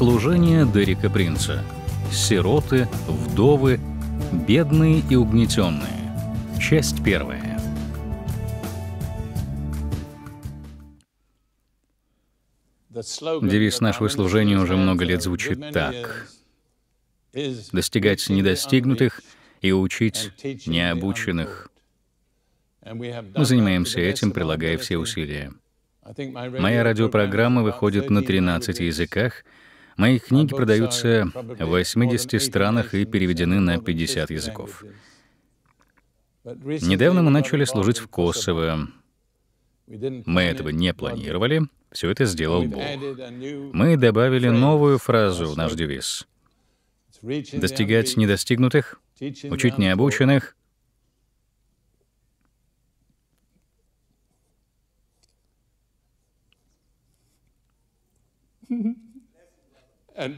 Служение Дерека Принца. Сироты, вдовы, бедные и угнетенные. Часть первая. Девиз нашего служения уже много лет звучит так. Достигать недостигнутых и учить необученных. Мы занимаемся этим, прилагая все усилия. Моя радиопрограмма выходит на 13 языках — Мои книги продаются в 80 странах и переведены на 50 языков. Недавно мы начали служить в Косово. Мы этого не планировали, все это сделал Бог. Мы добавили новую фразу в наш девиз. Достигать недостигнутых, учить необученных,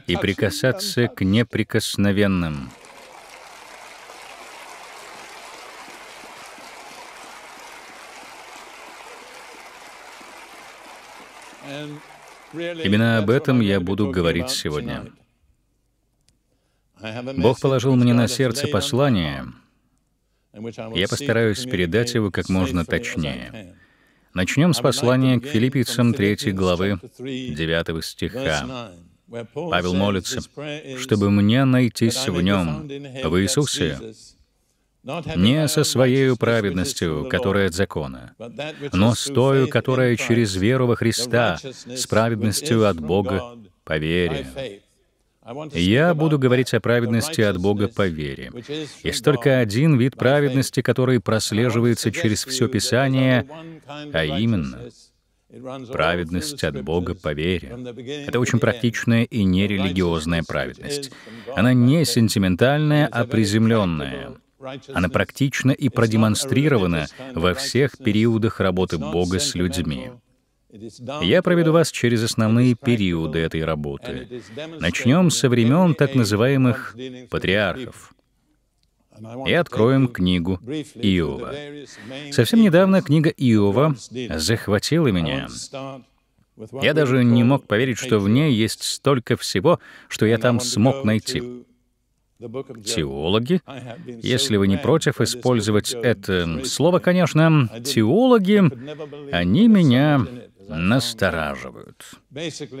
и прикасаться к неприкосновенным. Именно об этом я буду говорить сегодня. Бог положил мне на сердце послание, я постараюсь передать его как можно точнее. Начнем с послания к филиппийцам 3 главы 9 стиха. Павел молится, чтобы мне найтись в нем, в Иисусе, не со своей праведностью, которая от закона, но с той, которая через веру во Христа, с праведностью от Бога по вере. Я буду говорить о праведности от Бога по вере. Есть только один вид праведности, который прослеживается через все Писание, а именно Праведность от Бога по вере. Это очень практичная и нерелигиозная праведность. Она не сентиментальная, а приземленная. Она практична и продемонстрирована во всех периодах работы Бога с людьми. Я проведу вас через основные периоды этой работы. Начнем со времен так называемых патриархов — и откроем книгу Иова. Совсем недавно книга Иова захватила меня. Я даже не мог поверить, что в ней есть столько всего, что я там смог найти. Теологи, если вы не против использовать это слово, конечно, теологи, они меня настораживают.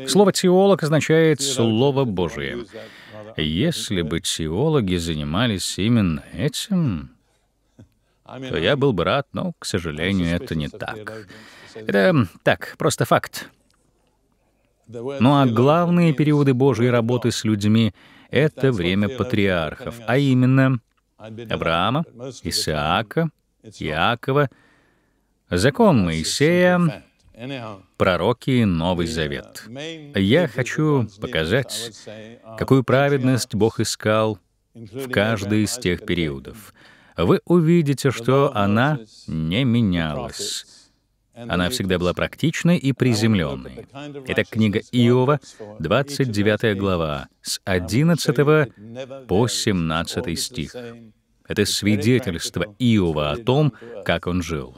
Слово «теолог» означает «слово Божие». Если бы теологи занимались именно этим, то я был бы рад, но, к сожалению, это не так. Это так, просто факт. Ну а главные периоды Божьей работы с людьми — это время патриархов, а именно Авраама, Исаака, Иакова, закон Моисея, Пророки Новый Завет. Я хочу показать, какую праведность Бог искал в каждый из тех периодов. Вы увидите, что она не менялась. Она всегда была практичной и приземленной. Это книга Иова, 29 глава, с 11 по 17 стих. Это свидетельство Иова о том, как он жил.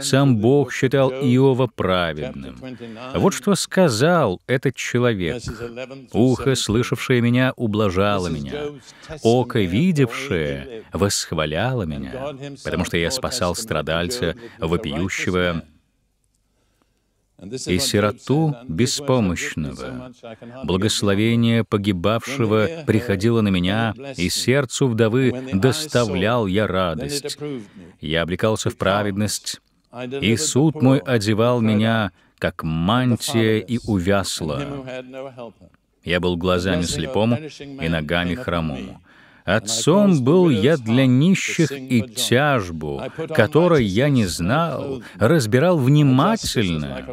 Сам Бог считал Иова праведным. Вот что сказал этот человек. «Ухо, слышавшее меня, ублажало меня. Око, видевшее, восхваляло меня, потому что я спасал страдальца, вопиющего и сироту беспомощного. Благословение погибавшего приходило на меня, и сердцу вдовы доставлял я радость. Я облекался в праведность, и суд мой одевал меня, как мантия и увясла. Я был глазами слепому и ногами хромому. Отцом был я для нищих и тяжбу, которой я не знал, разбирал внимательно.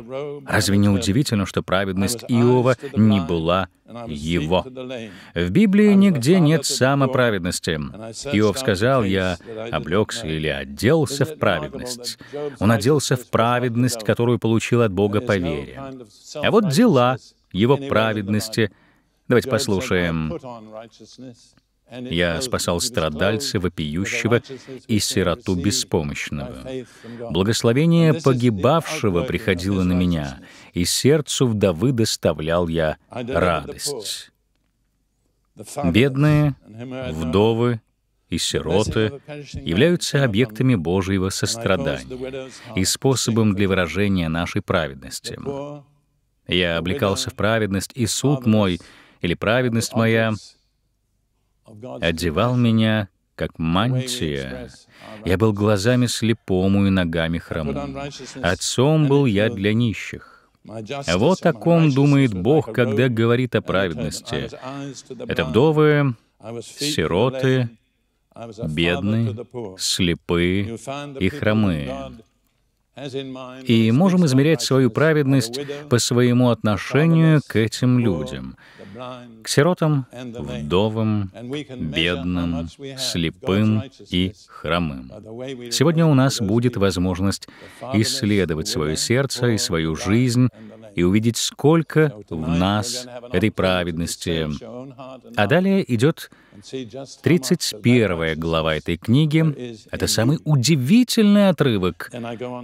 Разве не удивительно, что праведность Иова не была его. В Библии нигде нет самоправедности. Иов сказал, я облегся или оделся в праведность. Он оделся в праведность, которую получил от Бога по вере. А вот дела его праведности. Давайте послушаем. Я спасал страдальца, вопиющего и сироту беспомощного. Благословение погибавшего приходило на меня, и сердцу вдовы доставлял я радость. Бедные, вдовы и сироты являются объектами Божьего сострадания и способом для выражения нашей праведности. Я облекался в праведность, и суд мой или праведность моя — одевал меня, как мантия. Я был глазами слепому и ногами хромым. Отцом был я для нищих. Вот о ком думает Бог, когда говорит о праведности. Это вдовы, сироты, бедные, слепые и хромые и можем измерять свою праведность по своему отношению к этим людям, к сиротам, вдовам, бедным, слепым и хромым. Сегодня у нас будет возможность исследовать свое сердце и свою жизнь и увидеть, сколько в нас этой праведности. А далее идет 31 глава этой книги — это самый удивительный отрывок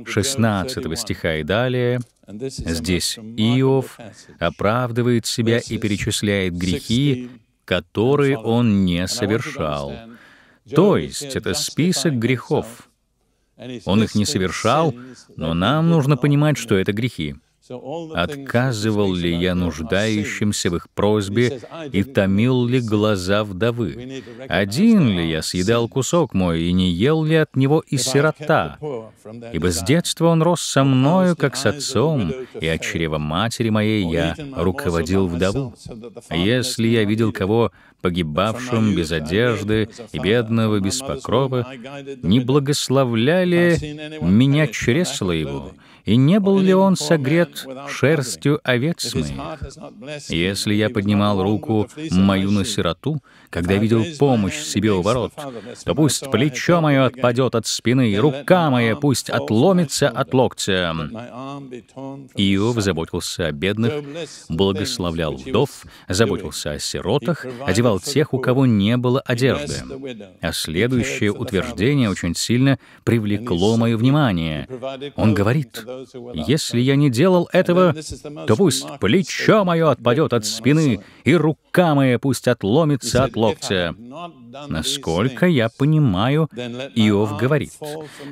16 стиха и далее. Здесь Иов оправдывает себя и перечисляет грехи, которые он не совершал. То есть это список грехов. Он их не совершал, но нам нужно понимать, что это грехи. Отказывал ли я нуждающимся в их просьбе и томил ли глаза вдовы? Один ли я съедал кусок мой и не ел ли от него и сирота? Ибо с детства он рос со мною, как с отцом, и от чрева матери моей я руководил вдову. Если я видел кого погибавшим без одежды и бедного без покрова, не благословляли меня чресла его, и не был ли он согрет шерстью овец моих? Если я поднимал руку мою на сироту, когда видел помощь себе у ворот, то пусть плечо мое отпадет от спины, и рука моя пусть отломится от локтя. Иов заботился о бедных, благословлял вдов, заботился о сиротах, одевал тех, у кого не было одежды. А следующее утверждение очень сильно привлекло мое внимание. Он говорит, если я не делал этого, то пусть плечо мое отпадет от спины, и рука моя пусть отломится от локтя. Насколько я понимаю, Иов говорит,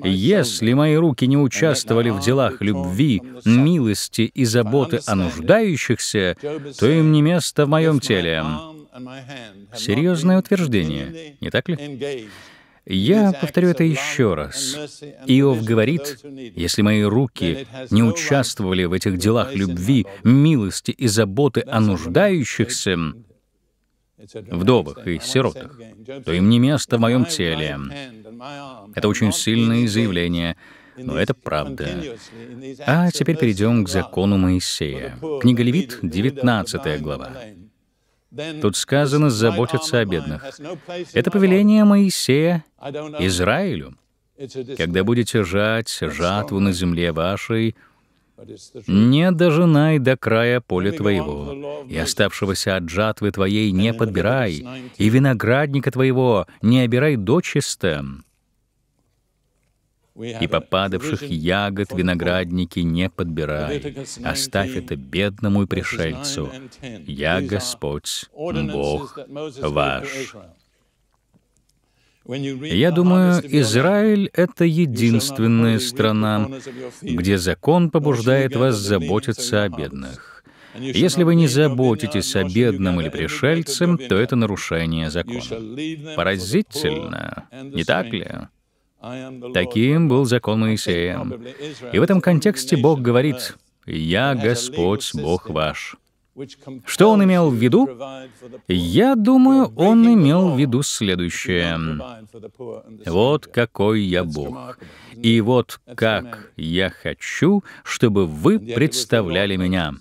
если мои руки не участвовали в делах любви, милости и заботы о нуждающихся, то им не место в моем теле. Серьезное утверждение, не так ли? Я повторю это еще раз. Иов говорит, если мои руки не участвовали в этих делах любви, милости и заботы о нуждающихся, вдовах и сиротах, то им не место в моем теле. Это очень сильное заявление, но это правда. А теперь перейдем к закону Моисея. Книга Левит, 19 глава. Тут сказано «заботятся о бедных». Это повеление Моисея Израилю. Когда будете жать жатву на земле вашей, не дожинай до края поля твоего, и оставшегося от жатвы твоей не подбирай, и виноградника твоего не обирай дочисто, и попадавших ягод виноградники не подбирай. Оставь это бедному и пришельцу. Я Господь, Бог ваш». Я думаю, Израиль — это единственная страна, где закон побуждает вас заботиться о бедных. Если вы не заботитесь о бедном или пришельце, то это нарушение закона. Поразительно, не так ли? Таким был закон Моисея. И в этом контексте Бог говорит, «Я Господь, Бог ваш». Что он имел в виду? Я думаю, он имел в виду следующее. Вот какой я Бог. И вот как я хочу, чтобы вы представляли меня.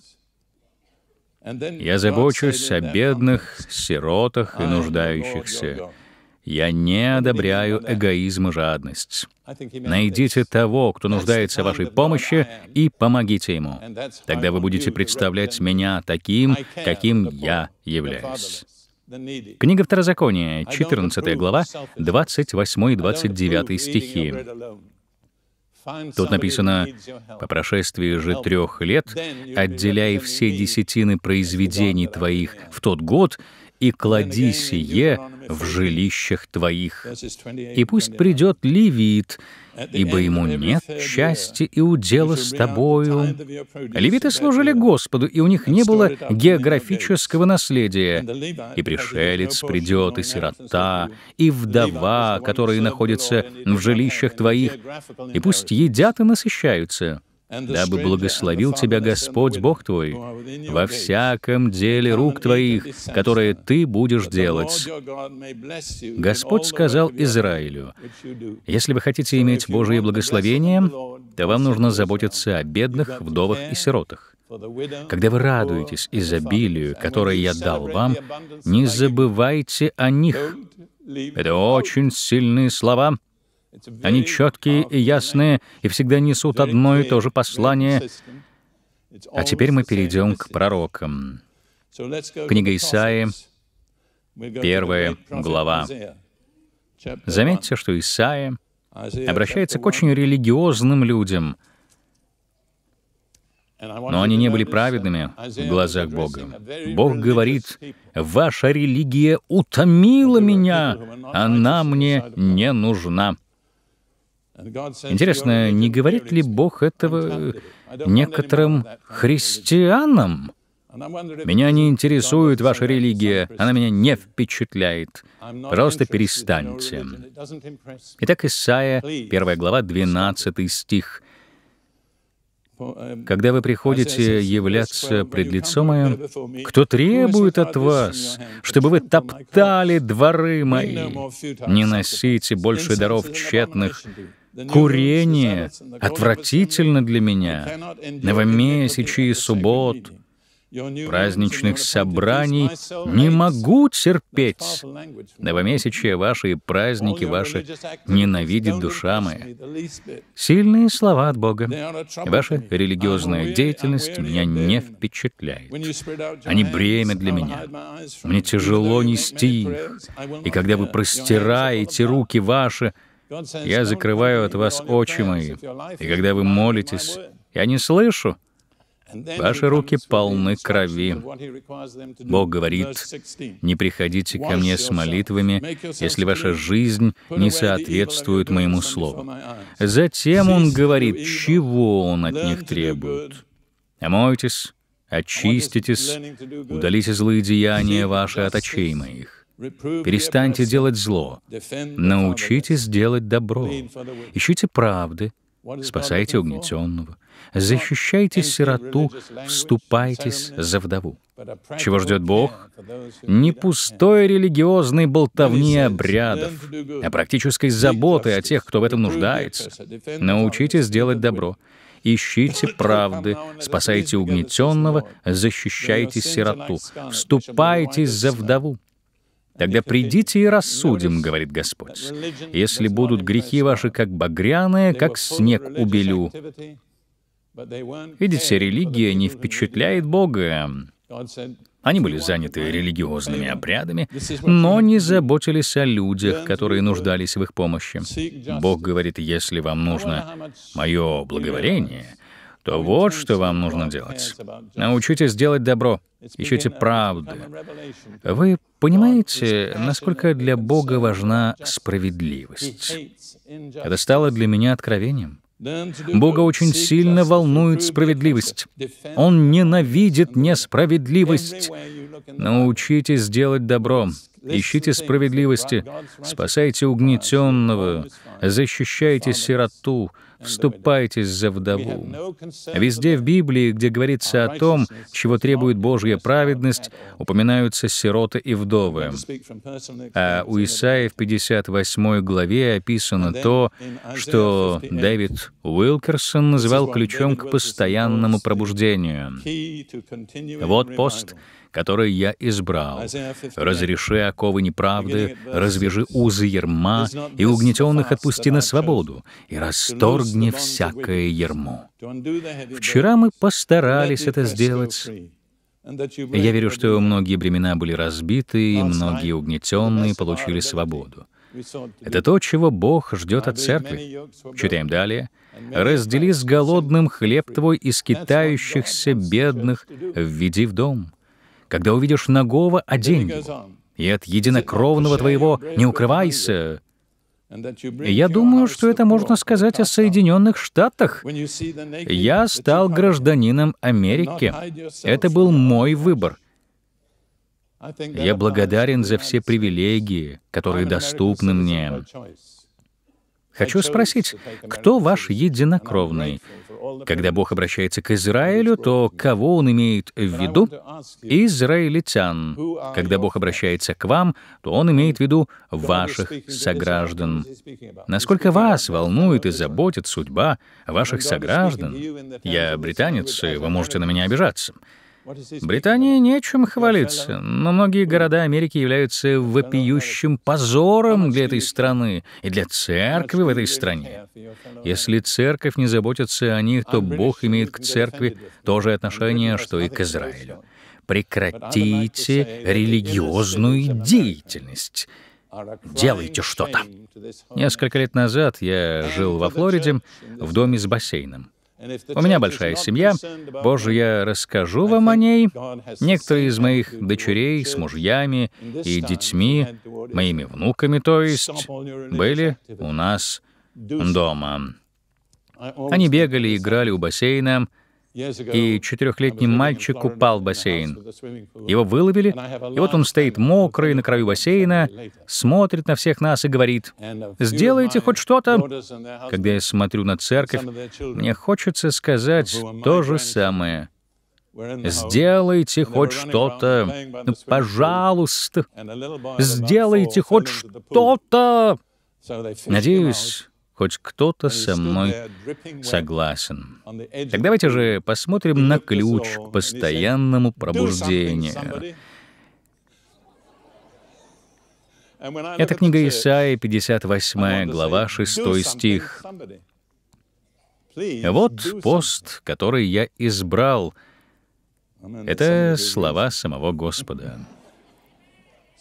Я забочусь о бедных, сиротах и нуждающихся. Я не одобряю эгоизм и жадность. Найдите того, кто нуждается в вашей помощи, и помогите ему. Тогда вы будете представлять меня таким, каким я являюсь. Книга Второзакония, 14 глава, 28 и 29 стихи. Тут написано, «По прошествии же трех лет, отделяй все десятины произведений твоих в тот год, и клади сие в жилищах твоих. И пусть придет левит, ибо ему нет счастья и удела с тобою. Левиты служили Господу, и у них не было географического наследия. И пришелец придет, и сирота, и вдова, которые находятся в жилищах твоих, и пусть едят и насыщаются дабы благословил тебя Господь Бог твой во всяком деле рук твоих, которые ты будешь делать. Господь сказал Израилю, если вы хотите иметь Божие благословение, то вам нужно заботиться о бедных, вдовах и сиротах. Когда вы радуетесь изобилию, которое я дал вам, не забывайте о них. Это очень сильные слова — они четкие и ясные и всегда несут одно и то же послание. А теперь мы перейдем к пророкам. Книга Исаи, первая глава. Заметьте, что Исаия обращается к очень религиозным людям, но они не были uh, праведными в глазах Бога. Бог говорит, «Ваша религия утомила меня, она мне не нужна». Интересно, не говорит ли Бог этого некоторым христианам? Меня не интересует ваша религия, она меня не впечатляет. Пожалуйста, перестаньте. Итак, Исаия, 1 глава, 12 стих. «Когда вы приходите являться пред лицо мое, кто требует от вас, чтобы вы топтали дворы мои? Не носите больше даров тщетных, Курение отвратительно для меня. Новомея, сечи суббот, праздничных собраний не могу терпеть. Новомесячие ваши и праздники ваши ненавидит душа моя. Сильные слова от Бога. Ваша религиозная деятельность меня не впечатляет. Они бремя для меня. Мне тяжело нести их. И когда вы простираете руки ваши, я закрываю от вас очи мои, и когда вы молитесь, я не слышу. Ваши руки полны крови. Бог говорит, не приходите ко мне с молитвами, если ваша жизнь не соответствует моему слову. Затем он говорит, чего он от них требует. Омойтесь, очиститесь, удалите злые деяния ваши от очей моих. Перестаньте делать зло. Научитесь делать добро. Ищите правды. Спасайте угнетенного. Защищайте сироту. Вступайтесь за вдову. Чего ждет Бог? Не пустой религиозной болтовни обрядов, а практической заботы о тех, кто в этом нуждается. Научитесь делать добро ищите правды, спасайте угнетенного, защищайте сироту, вступайтесь за вдову. Тогда придите и рассудим, говорит Господь. Если будут грехи ваши как багряные, как снег убелю. Видите, религия не впечатляет Бога. Они были заняты религиозными обрядами, но не заботились о людях, которые нуждались в их помощи. Бог говорит, если вам нужно мое благоволение — то вот что вам нужно делать. Научитесь делать добро, ищите правды. Вы понимаете, насколько для Бога важна справедливость? Это стало для меня откровением. Бога очень сильно волнует справедливость. Он ненавидит несправедливость. Научитесь делать добро, ищите справедливости, спасайте угнетенного, защищайте сироту, вступайтесь за вдову. Везде в Библии, где говорится о том, чего требует Божья праведность, упоминаются сироты и вдовы. А у Исаия в 58 главе описано то, что Дэвид Уилкерсон называл ключом к постоянному пробуждению. Вот пост, который я избрал. Разреши оковы неправды, развяжи узы ерма, и угнетенных отпусти на свободу, и расторг отвергни всякое ермо. Вчера мы постарались это сделать. Я верю, что многие бремена были разбиты, и многие угнетенные получили свободу. Это то, чего Бог ждет от церкви. Читаем далее. «Раздели с голодным хлеб твой из китающихся бедных, введи в дом. Когда увидишь нагого, одень его, и от единокровного твоего не укрывайся». Я думаю, что это можно сказать о Соединенных Штатах. Я стал гражданином Америки. Это был мой выбор. Я благодарен за все привилегии, которые доступны мне. Хочу спросить, кто ваш единокровный? Когда Бог обращается к Израилю, то кого он имеет в виду? Израильтян. Когда Бог обращается к вам, то он имеет в виду ваших сограждан. Насколько вас волнует и заботит судьба ваших сограждан? Я британец, и вы можете на меня обижаться. Британии нечем хвалиться, но многие города Америки являются вопиющим позором для этой страны и для церкви в этой стране. Если церковь не заботится о них, то Бог имеет к церкви то же отношение, что и к Израилю. Прекратите религиозную деятельность. Делайте что-то. Несколько лет назад я жил во Флориде в доме с бассейном. У меня большая семья. Боже, я расскажу вам о ней. Некоторые из моих дочерей с мужьями и детьми, моими внуками, то есть, были у нас дома. Они бегали, играли у бассейна, и четырехлетний мальчик упал в бассейн. Его выловили, и вот он стоит мокрый на краю бассейна, смотрит на всех нас и говорит, «Сделайте хоть что-то!» Когда я смотрю на церковь, мне хочется сказать то же самое. «Сделайте хоть что-то! Пожалуйста! Сделайте хоть что-то!» Надеюсь, хоть кто-то со мной согласен. Так давайте же посмотрим на ключ к постоянному пробуждению. Это книга Исаии, 58 глава, 6 стих. «Вот пост, который я избрал». Это слова самого Господа.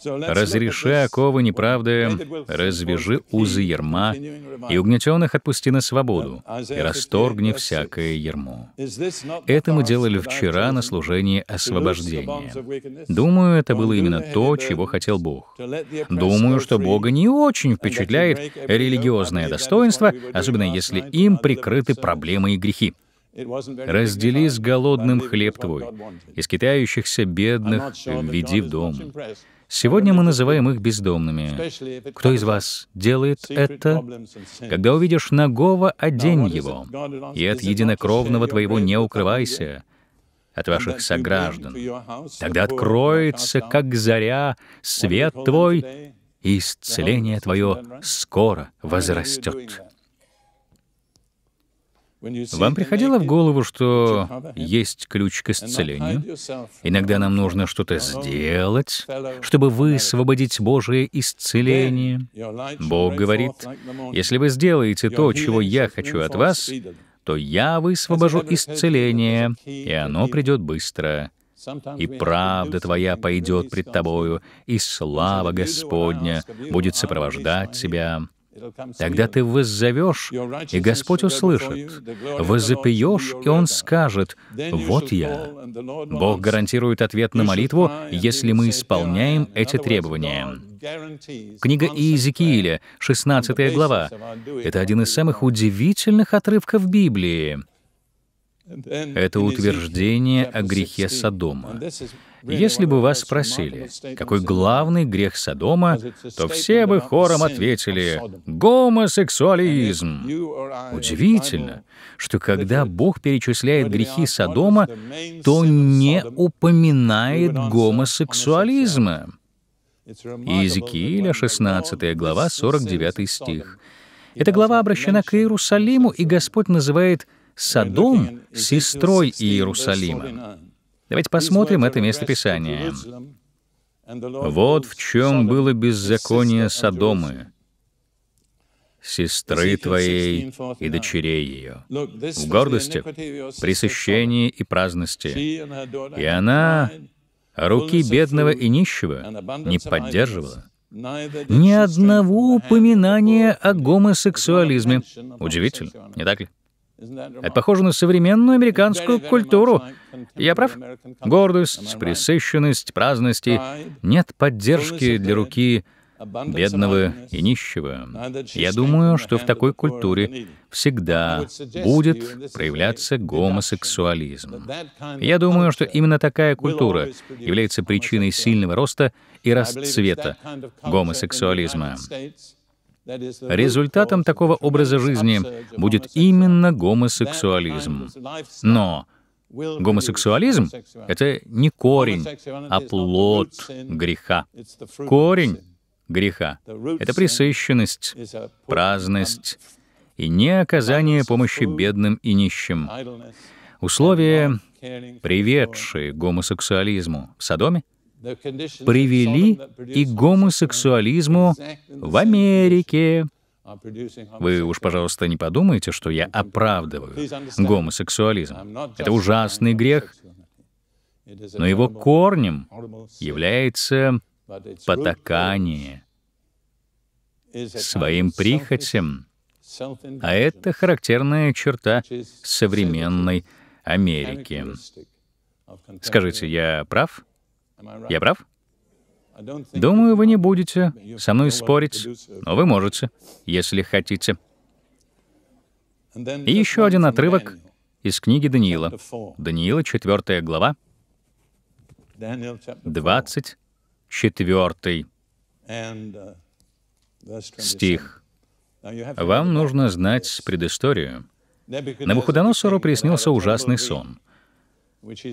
«Разреши оковы неправды, развяжи узы ерма, и угнетенных отпусти на свободу, и расторгни всякое ермо». Это мы делали вчера на служении освобождения. Думаю, это было именно то, чего хотел Бог. Думаю, что Бога не очень впечатляет религиозное достоинство, особенно если им прикрыты проблемы и грехи. Раздели с голодным хлеб твой, из китающихся бедных введи в дом. Сегодня мы называем их бездомными. Кто из вас делает это? Когда увидишь нагого, одень его, и от единокровного твоего не укрывайся, от ваших сограждан. Тогда откроется, как заря, свет твой, и исцеление твое скоро возрастет. Вам приходило в голову, что есть ключ к исцелению? Иногда нам нужно что-то сделать, чтобы высвободить Божие исцеление. Бог говорит, если вы сделаете то, чего я хочу от вас, то я высвобожу исцеление, и оно придет быстро. И правда твоя пойдет пред тобою, и слава Господня будет сопровождать тебя. Тогда ты воззовешь, и Господь услышит. Возопьешь, и Он скажет, «Вот я». Бог гарантирует ответ на молитву, если мы исполняем эти требования. Книга Иезекииля, 16 глава. Это один из самых удивительных отрывков Библии. Это утверждение о грехе Содома. Если бы вас спросили, какой главный грех Содома, то все бы хором ответили «гомосексуализм». Удивительно, что когда Бог перечисляет грехи Содома, то не упоминает гомосексуализма. Иезекииля, 16 глава, 49 стих. Эта глава обращена к Иерусалиму, и Господь называет Содом с сестрой Иерусалима. Давайте посмотрим это местописание. «Вот в чем было беззаконие Содомы, сестры твоей и дочерей ее, в гордости, присыщении и праздности. И она руки бедного и нищего не поддерживала, ни одного упоминания о гомосексуализме. Удивительно, не так ли? Это похоже на современную американскую культуру. Я прав? Гордость, пресыщенность, праздности. Нет поддержки для руки бедного и нищего. Я думаю, что в такой культуре всегда будет проявляться гомосексуализм. Я думаю, что именно такая культура является причиной сильного роста и расцвета гомосексуализма. Результатом такого образа жизни будет именно гомосексуализм. Но гомосексуализм — это не корень, а плод греха. Корень греха — это пресыщенность, праздность и не оказание помощи бедным и нищим. Условия, приведшие к гомосексуализму в Содоме — привели и к гомосексуализму в Америке. Вы уж, пожалуйста, не подумайте, что я оправдываю гомосексуализм. Это ужасный грех, но его корнем является потакание своим прихотям. А это характерная черта современной Америки. Скажите, я прав? Я прав? Думаю, вы не будете со мной спорить, но вы можете, если хотите. И еще один отрывок из книги Даниила. Даниила, 4 глава, 24 uh, стих. Вам нужно знать предысторию. Навуходоносору приснился ужасный сон.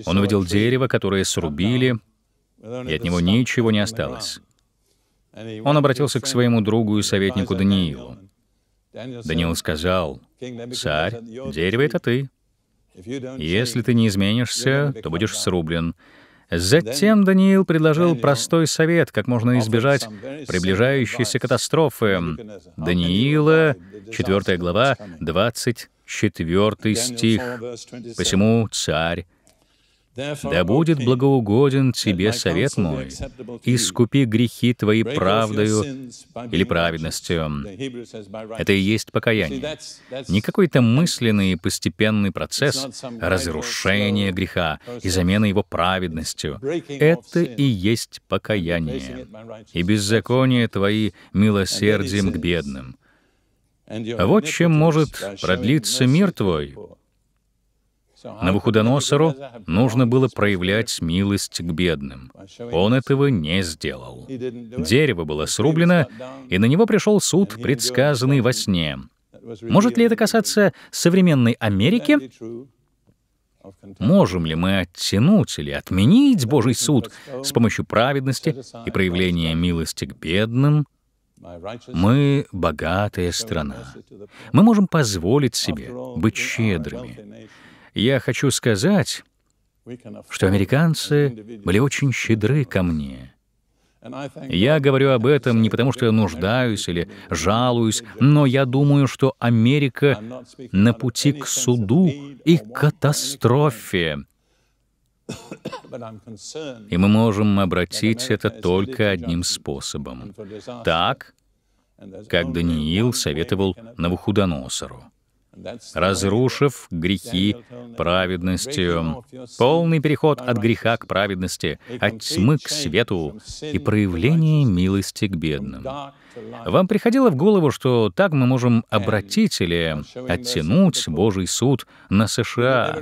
Он увидел дерево, которое срубили, и от него ничего не осталось. Он обратился к своему другу и советнику Даниилу. Даниил сказал, «Царь, дерево — это ты. Если ты не изменишься, то будешь срублен». Затем Даниил предложил простой совет, как можно избежать приближающейся катастрофы. Даниила, 4 глава, 24 стих. «Посему, царь, да будет благоугоден тебе совет мой, искупи грехи твои правдою или праведностью. Это и есть покаяние. Не какой-то мысленный и постепенный процесс разрушения греха и замены его праведностью. Это и есть покаяние. И беззаконие твои милосердием к бедным. Вот чем может продлиться мир твой, Навуходоносору нужно было проявлять милость к бедным. Он этого не сделал. Дерево было срублено, и на него пришел суд, предсказанный во сне. Может ли это касаться современной Америки? Можем ли мы оттянуть или отменить Божий суд с помощью праведности и проявления милости к бедным? Мы богатая страна. Мы можем позволить себе быть щедрыми. Я хочу сказать, что американцы были очень щедры ко мне. Я говорю об этом не потому, что я нуждаюсь или жалуюсь, но я думаю, что Америка на пути к суду и катастрофе. И мы можем обратить это только одним способом. Так, как Даниил советовал Навуходоносору разрушив грехи праведностью. Полный переход от греха к праведности, от тьмы к свету и проявление милости к бедным. Вам приходило в голову, что так мы можем обратить или оттянуть Божий суд на США?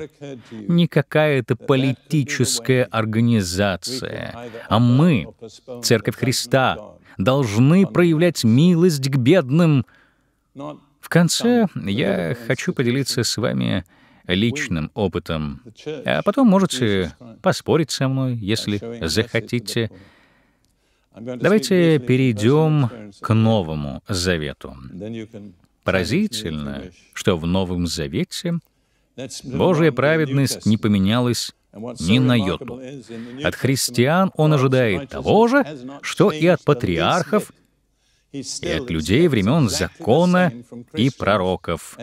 Не какая-то политическая организация, а мы, Церковь Христа, должны проявлять милость к бедным, в конце я хочу поделиться с вами личным опытом, а потом можете поспорить со мной, если захотите. Давайте перейдем к Новому Завету. Поразительно, что в Новом Завете Божья праведность не поменялась ни на йоту. От христиан он ожидает того же, что и от патриархов и от людей времен закона и пророков.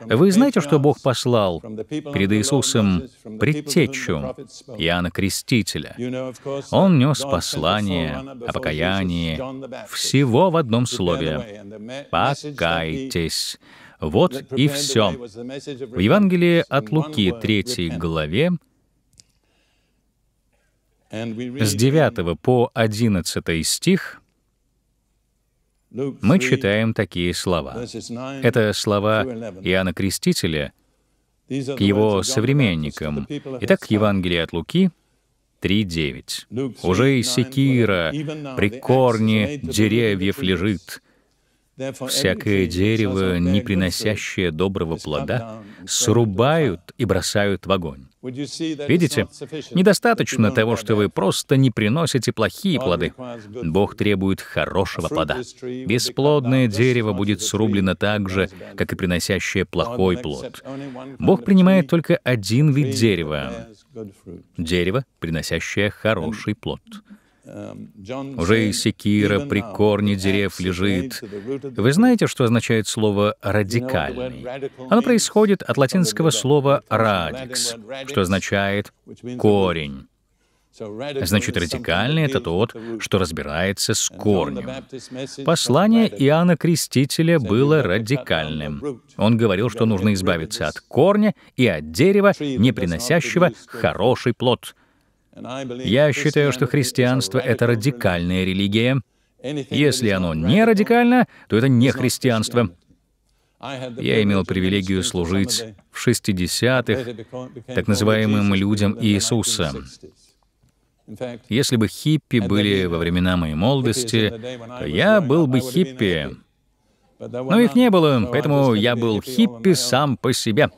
Вы знаете, что Бог послал перед Иисусом предтечу Иоанна Крестителя? Он нес послание о покаянии всего в одном слове «покайтесь». Вот и все. В Евангелии от Луки 3 главе с 9 по 11 стих мы читаем такие слова. Это слова Иоанна Крестителя к его современникам. Итак, Евангелие от Луки 3.9. «Уже и секира при корне деревьев лежит, Всякое дерево, не приносящее доброго плода, срубают и бросают в огонь. Видите, недостаточно того, что вы просто не приносите плохие плоды. Бог требует хорошего плода. Бесплодное дерево будет срублено так же, как и приносящее плохой плод. Бог принимает только один вид дерева — дерево, приносящее хороший плод. Эм, Уже секира при корне дерев лежит. Вы знаете, что означает слово «радикальный»? Оно происходит от латинского слова «радикс», что означает «корень». Значит, радикальный — это тот, что разбирается с корнем. Послание Иоанна Крестителя было радикальным. Он говорил, что нужно избавиться от корня и от дерева, не приносящего хороший плод, я считаю, что христианство — это радикальная религия. Если оно не радикально, то это не христианство. Я имел привилегию служить в 60-х так называемым людям Иисуса. Если бы хиппи были во времена моей молодости, то я был бы хиппи. Но их не было, поэтому я был хиппи сам по себе.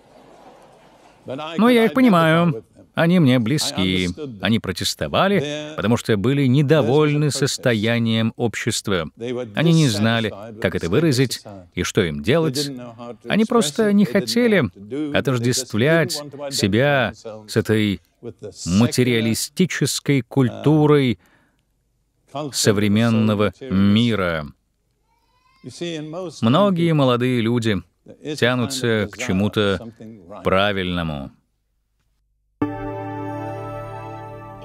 Но я их понимаю. Они мне близки. Они протестовали, потому что были недовольны состоянием общества. Они не знали, как это выразить и что им делать. Они просто не хотели отождествлять себя с этой материалистической культурой современного мира. Многие молодые люди тянутся к чему-то правильному.